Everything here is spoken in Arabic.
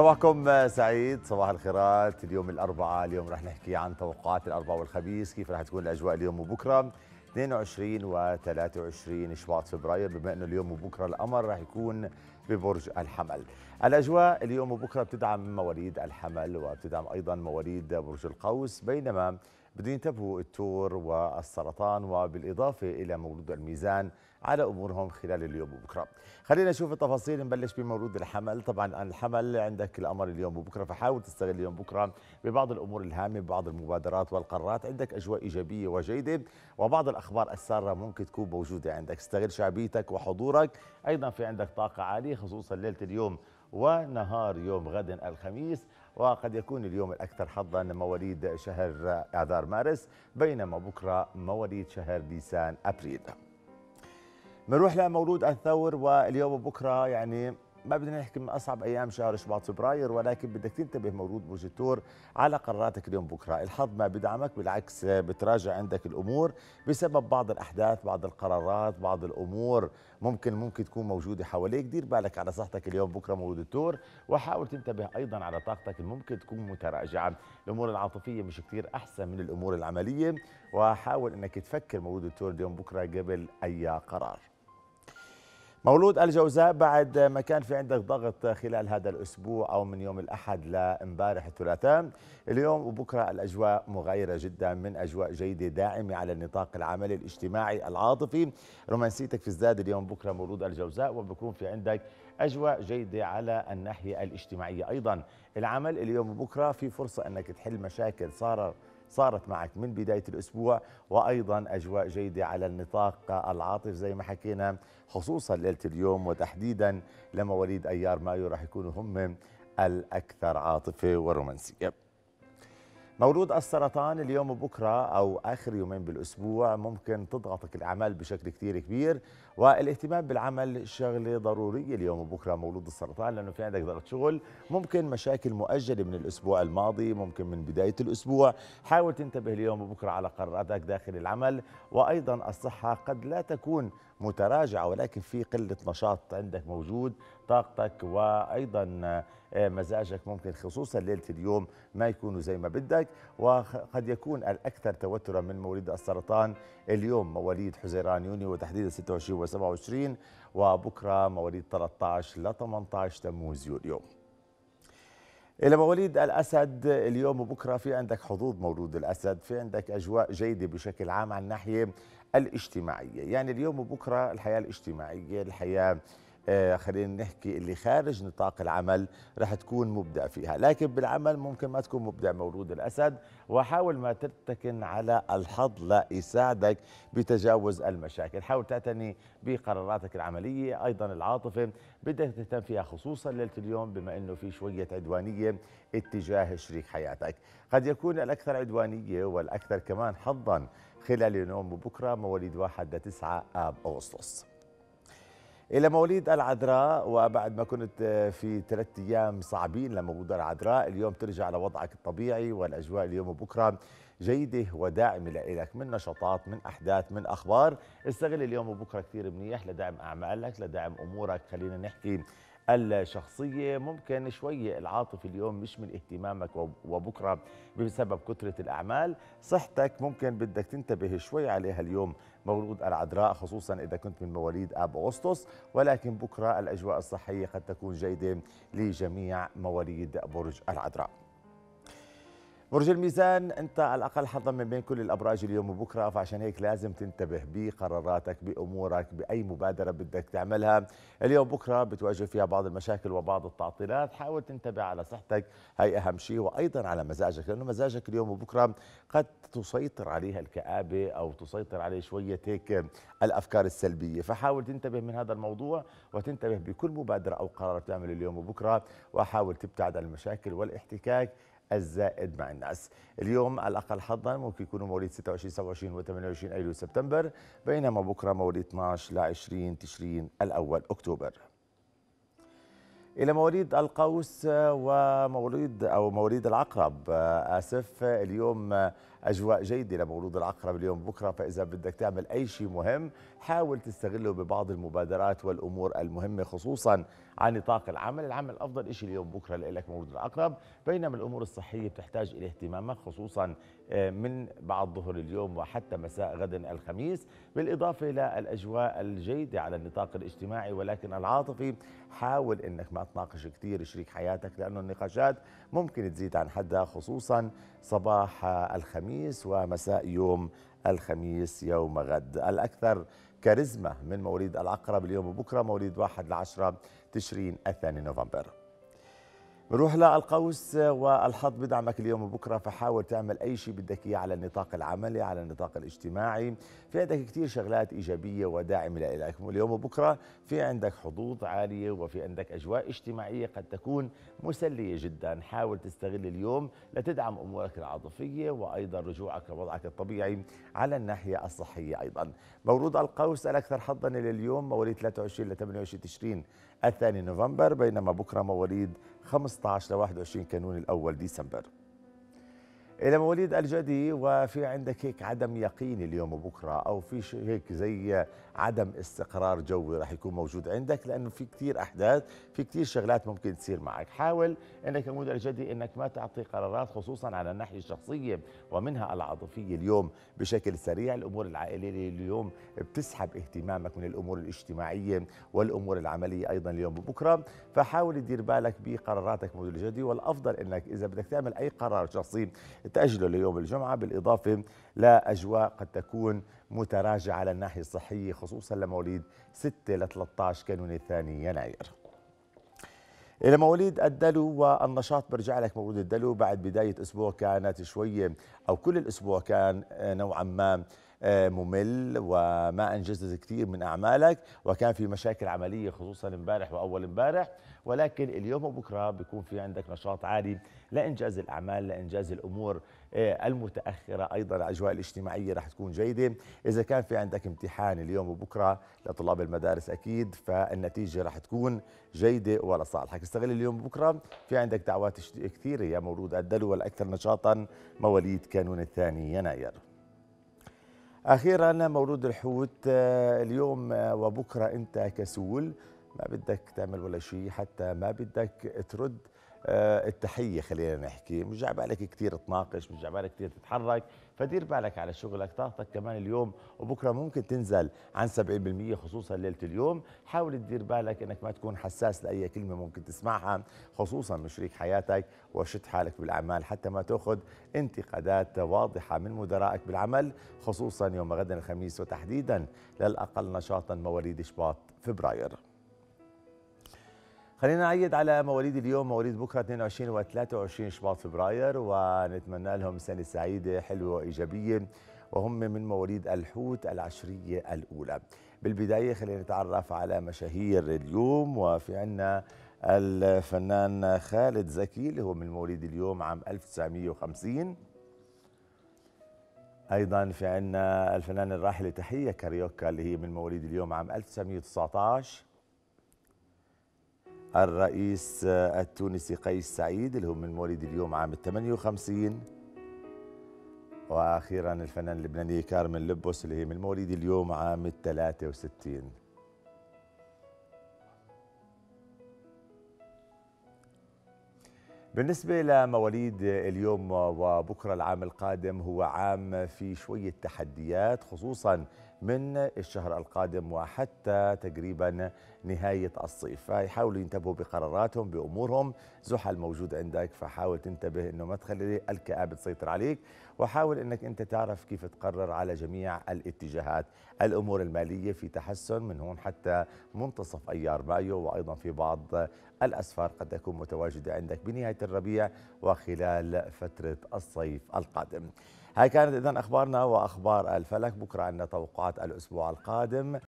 صباحكم سعيد صباح الخيرات اليوم الأربعاء اليوم رح نحكي عن توقعات الأربعاء والخميس كيف رح تكون الأجواء اليوم وبكرة 22 و 23 شباط فبراير بما أنه اليوم وبكرة القمر رح يكون ببرج الحمل الأجواء اليوم وبكرة بتدعم مواليد الحمل وبتدعم أيضا مواليد برج القوس بينما بدون ينتبهوا التور والسرطان وبالإضافة إلى مولود الميزان على أمورهم خلال اليوم وبكرة خلينا نشوف التفاصيل نبلش بمولود الحمل طبعا الحمل عندك الأمر اليوم وبكرة فحاول تستغل اليوم بكرة ببعض الأمور الهامة ببعض المبادرات والقرارات عندك أجواء إيجابية وجيدة وبعض الأخبار السارة ممكن تكون موجودة عندك استغل شعبيتك وحضورك أيضا في عندك طاقة عالية خصوصا ليلة اليوم ونهار يوم غد الخميس وقد يكون اليوم الأكثر حظا مواليد شهر أذار مارس بينما بكرة مواليد شهر نيسان أبريل بنروح لمولود الثور واليوم وبكرة يعني ما بدنا نحكي من اصعب ايام شهر شباط فبراير ولكن بدك تنتبه مولود برج الثور على قراراتك اليوم بكره، الحظ ما بدعمك بالعكس بتراجع عندك الامور بسبب بعض الاحداث، بعض القرارات، بعض الامور ممكن ممكن تكون موجوده حواليك، دير بالك على صحتك اليوم بكره مولود الثور وحاول تنتبه ايضا على طاقتك اللي ممكن تكون متراجعه، الامور العاطفيه مش كثير احسن من الامور العمليه وحاول انك تفكر مولود الثور اليوم بكره قبل اي قرار. مولود الجوزاء بعد ما كان في عندك ضغط خلال هذا الاسبوع او من يوم الاحد لامبارح الثلاثاء اليوم وبكره الاجواء مغايره جدا من اجواء جيده داعمه على النطاق العملي الاجتماعي العاطفي رومانسيتك في اليوم بكره مولود الجوزاء وبكون في عندك اجواء جيده على الناحيه الاجتماعيه ايضا العمل اليوم وبكره في فرصه انك تحل مشاكل صارت صارت معك من بداية الأسبوع وأيضا أجواء جيدة على النطاق العاطف زي ما حكينا خصوصا ليلة اليوم وتحديدا لمواليد أيار مايو راح يكونوا هم الأكثر عاطفة ورومانسية مولود السرطان اليوم وبكره او اخر يومين بالاسبوع ممكن تضغطك الاعمال بشكل كثير كبير والاهتمام بالعمل شغله ضروريه اليوم وبكره مولود السرطان لانه في عندك ضغط شغل ممكن مشاكل مؤجله من الاسبوع الماضي ممكن من بدايه الاسبوع حاول تنتبه اليوم وبكره على قراراتك داخل العمل وايضا الصحه قد لا تكون متراجعه ولكن في قله نشاط عندك موجود طاقتك وايضا آه، مزاجك ممكن خصوصا ليله اليوم ما يكونوا زي ما بدك وقد يكون الاكثر توترا من مواليد السرطان اليوم مواليد حزيران يونيو وتحديدا 26 و27 وبكره مواليد 13 ل 18 تموز يوليو إلى مواليد الأسد اليوم وبكرة في عندك حظوظ مولود الأسد في عندك أجواء جيدة بشكل عام على الناحية الاجتماعية يعني اليوم وبكرة الحياة الاجتماعية الحياة آه خلينا نحكي اللي خارج نطاق العمل رح تكون مبدع فيها لكن بالعمل ممكن ما تكون مبدع مولود الأسد وحاول ما تتكن على الحظ لا يساعدك بتجاوز المشاكل حاول تعتني بقراراتك العملية أيضا العاطفة بدك تهتم فيها خصوصا ليلة اليوم بما أنه في شوية عدوانية اتجاه شريك حياتك قد يكون الأكثر عدوانية والأكثر كمان حظا خلال اليوم وبكرة مواليد 1 9 آب أغسطس إلى مواليد العذراء وبعد ما كنت آه، في ثلاثة أيام صعبين لموضوع العذراء اليوم ترجع لوضعك الطبيعي والأجواء اليوم وبكرة جيدة وداعمة لك من نشاطات من أحداث من أخبار استغل اليوم وبكرة كثير منيح لدعم أعمالك لدعم أمورك خلينا نحكي الشخصية ممكن شوية العاطفة اليوم مش من اهتمامك وبكرة بسبب كثرة الأعمال صحتك ممكن بدك تنتبه شوي عليها اليوم مولود العذراء خصوصا إذا كنت من مواليد آب أغسطس ولكن بكرة الأجواء الصحية قد تكون جيدة لجميع مواليد برج العذراء برج الميزان انت على الاقل حظا من بين كل الابراج اليوم وبكره فعشان هيك لازم تنتبه بقراراتك بامورك باي مبادره بدك تعملها اليوم بكره بتواجه فيها بعض المشاكل وبعض التعطيلات حاول تنتبه على صحتك هي اهم شيء وايضا على مزاجك لانه مزاجك اليوم وبكره قد تسيطر عليها الكابه او تسيطر عليه شويه هيك الافكار السلبيه فحاول تنتبه من هذا الموضوع وتنتبه بكل مبادره او قرار تعمل اليوم وبكره وحاول تبتعد عن المشاكل والاحتكاك الزائد مع الناس اليوم على الأقل حظا ممكن يكونوا مواليد 26 27 و 28 أيلول سبتمبر بينما بكرة مواليد 12 ل 20 تشرين الأول أكتوبر الى مواليد القوس ومواليد او مواليد العقرب اسف اليوم اجواء جيده لمولود العقرب اليوم بكره فاذا بدك تعمل اي شيء مهم حاول تستغله ببعض المبادرات والامور المهمه خصوصا عن نطاق العمل العمل أفضل شيء اليوم بكرة لك مولد الأقرب بينما الأمور الصحية بتحتاج إلى اهتمامك خصوصا آه، من بعد ظهر اليوم وحتى مساء غد الخميس بالإضافة إلى الأجواء الجيدة على النطاق الاجتماعي ولكن العاطفي حاول أنك ما تناقش كثير شريك حياتك لأنه النقاشات ممكن تزيد عن حدها خصوصا صباح الخميس ومساء يوم الخميس يوم غد الأكثر كاريزما من مواليد العقرب اليوم وبكرة مواليد 1 ل 10 تشرين الثاني نوفمبر نروح للقوس والحظ بدعمك اليوم وبكره فحاول تعمل اي شيء بدك اياه على النطاق العملي على النطاق الاجتماعي في عندك كثير شغلات ايجابيه وداعمه لك اليوم وبكره في عندك حظوظ عاليه وفي عندك اجواء اجتماعيه قد تكون مسليه جدا حاول تستغل اليوم لتدعم امورك العاطفيه وايضا رجوعك لوضعك الطبيعي على الناحيه الصحيه ايضا مورود القوس الاكثر حظا لليوم مواليد 23 ل 28 تشرين الثاني نوفمبر بينما بكره مواليد 15 ل 21 كانون الأول ديسمبر إلى مواليد الجدي وفي عندك هيك عدم يقين اليوم وبكرة أو في هيك زي عدم استقرار جوي راح يكون موجود عندك لانه في كثير احداث في كثير شغلات ممكن تصير معك حاول انك مدير الجدي انك ما تعطي قرارات خصوصا على الناحيه الشخصيه ومنها العاطفيه اليوم بشكل سريع الامور العائليه اليوم بتسحب اهتمامك من الامور الاجتماعيه والامور العمليه ايضا اليوم وبكره فحاول تدير بالك بقراراتك مدير الجدي والافضل انك اذا بدك تعمل اي قرار شخصي تاجله ليوم الجمعه بالاضافه لاجواء قد تكون متراجعة على الناحية الصحية خصوصا لمواليد 6 ل 13 كانون الثاني يناير الى مواليد الدلو والنشاط برجع لك مولود الدلو بعد بدايه اسبوع كانت شويه او كل الاسبوع كان آه، نوعا ما آه، ممل وما انجزت كثير من اعمالك وكان في مشاكل عمليه خصوصا امبارح واول امبارح ولكن اليوم وبكره بيكون في عندك نشاط عالي لانجاز الاعمال لانجاز الامور آه، المتاخره ايضا الاجواء الاجتماعيه رح تكون جيده اذا كان في عندك امتحان اليوم وبكره لطلاب المدارس اكيد فالنتيجه رح تكون جيده ولصالحك استغل اليوم وبكره في عندك دعوات كثيره يا مولود الدلو والاكثر نشاطا مواليد كانون الثاني يناير اخيرا مولود الحوت آه، اليوم آه، وبكره انت كسول ما بدك تعمل ولا شيء حتى ما بدك ترد آه، التحية خلينا نحكي مش بالك كثير تناقش مش بالك كثير تتحرك فدير بالك على شغلك طاقتك كمان اليوم وبكرة ممكن تنزل عن 70% خصوصا ليلة اليوم حاول تدير بالك انك ما تكون حساس لأي كلمة ممكن تسمعها خصوصا من شريك حياتك وشد حالك بالأعمال حتى ما تأخذ انتقادات واضحة من مدرائك بالعمل خصوصا يوم غدا الخميس وتحديدا للأقل نشاطا مواليد شباط فبراير خلينا نعيد على مواليد اليوم مواليد بكره 22 و 23 شباط فبراير ونتمنى لهم سنه سعيده حلوه وايجابيه وهم من مواليد الحوت العشريه الاولى. بالبدايه خلينا نتعرف على مشاهير اليوم وفي عندنا الفنان خالد زكي اللي هو من مواليد اليوم عام 1950 ايضا في عندنا الفنان الراحل تحيه كاريوكا اللي هي من مواليد اليوم عام 1919 الرئيس التونسي قيس سعيد اللي هو من مواليد اليوم عام 58 واخيرا الفنان اللبناني كارمن لبوس اللي هي من مواليد اليوم عام 63 بالنسبة لمواليد اليوم وبكرة العام القادم هو عام في شوية تحديات خصوصا من الشهر القادم وحتى تقريبا نهاية الصيف فيحاولوا ينتبهوا بقراراتهم بأمورهم زحل موجود عندك فحاول تنتبه أنه ما تخلي الكآبة تسيطر عليك وحاول أنك أنت تعرف كيف تقرر على جميع الاتجاهات الأمور المالية في تحسن من هون حتى منتصف أيار مايو وأيضا في بعض الأسفار قد تكون متواجدة عندك بنهاية الربيع وخلال فترة الصيف القادم هاي كانت إذن أخبارنا وأخبار الفلك بكرة عندنا توقعات الأسبوع القادم